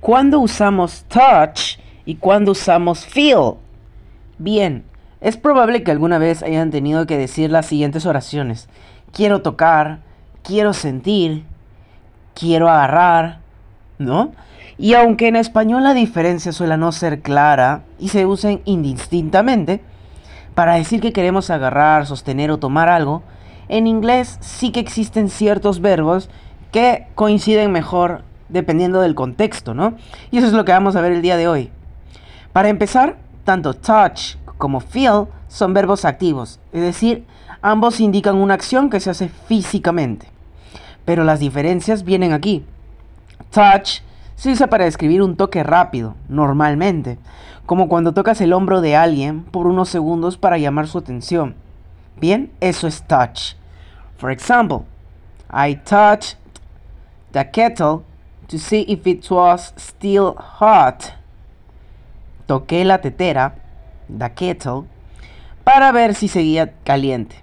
cuándo usamos touch y cuándo usamos feel. Bien, es probable que alguna vez hayan tenido que decir las siguientes oraciones. Quiero tocar, quiero sentir, quiero agarrar, ¿no? Y aunque en español la diferencia suele no ser clara y se usen indistintamente, para decir que queremos agarrar, sostener o tomar algo, en inglés sí que existen ciertos verbos que coinciden mejor dependiendo del contexto, ¿no? Y eso es lo que vamos a ver el día de hoy. Para empezar, tanto touch como feel son verbos activos, es decir, ambos indican una acción que se hace físicamente. Pero las diferencias vienen aquí. Touch se usa para describir un toque rápido, normalmente, como cuando tocas el hombro de alguien por unos segundos para llamar su atención. Bien, eso es touch. For example, I touched the kettle to see if it was still hot. Toqué la tetera, the kettle, para ver si seguía caliente.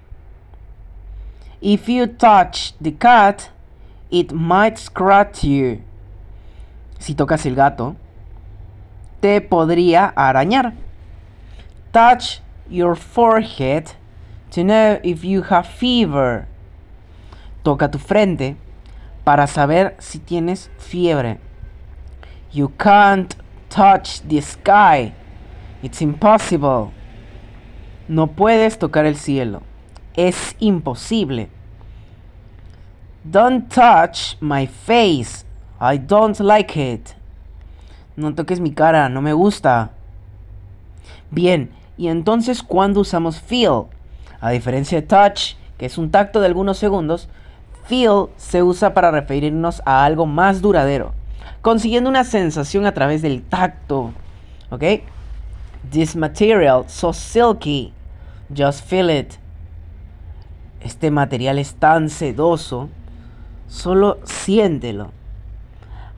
If you touch the cat, it might scratch you. Si tocas el gato, te podría arañar. Touch your forehead to know if you have fever. Toca tu frente para saber si tienes fiebre. You can't touch the sky. It's impossible. No puedes tocar el cielo. Es imposible. Don't touch my face. I don't like it. No toques mi cara, no me gusta. Bien, y entonces cuándo usamos feel, a diferencia de touch, que es un tacto de algunos segundos, Feel se usa para referirnos a algo más duradero, consiguiendo una sensación a través del tacto. ¿Ok? This material so silky, just feel it. Este material es tan sedoso, solo siéntelo.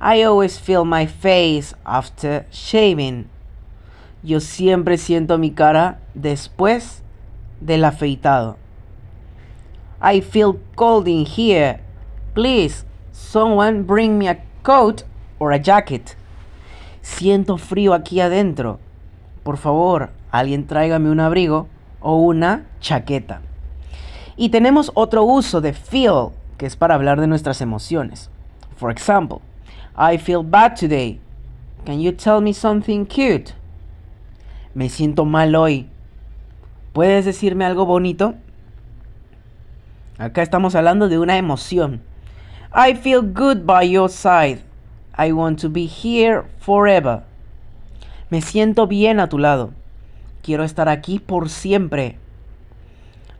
I always feel my face after shaving. Yo siempre siento mi cara después del afeitado. I feel cold in here. Please, someone bring me a coat or a jacket. Siento frío aquí adentro. Por favor, alguien tráigame un abrigo o una chaqueta. Y tenemos otro uso de feel, que es para hablar de nuestras emociones. For example, I feel bad today. Can you tell me something cute? Me siento mal hoy. ¿Puedes decirme algo bonito? Acá estamos hablando de una emoción. I feel good by your side. I want to be here forever. Me siento bien a tu lado. Quiero estar aquí por siempre.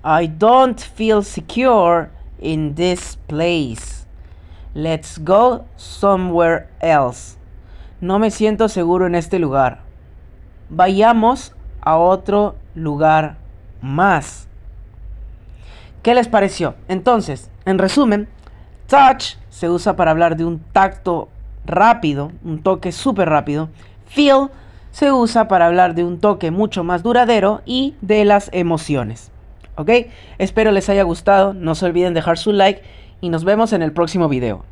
I don't feel secure in this place. Let's go somewhere else. No me siento seguro en este lugar. Vayamos a otro lugar más. ¿Qué les pareció? Entonces, en resumen, touch se usa para hablar de un tacto rápido, un toque súper rápido. Feel se usa para hablar de un toque mucho más duradero y de las emociones. ¿Ok? Espero les haya gustado, no se olviden dejar su like y nos vemos en el próximo video.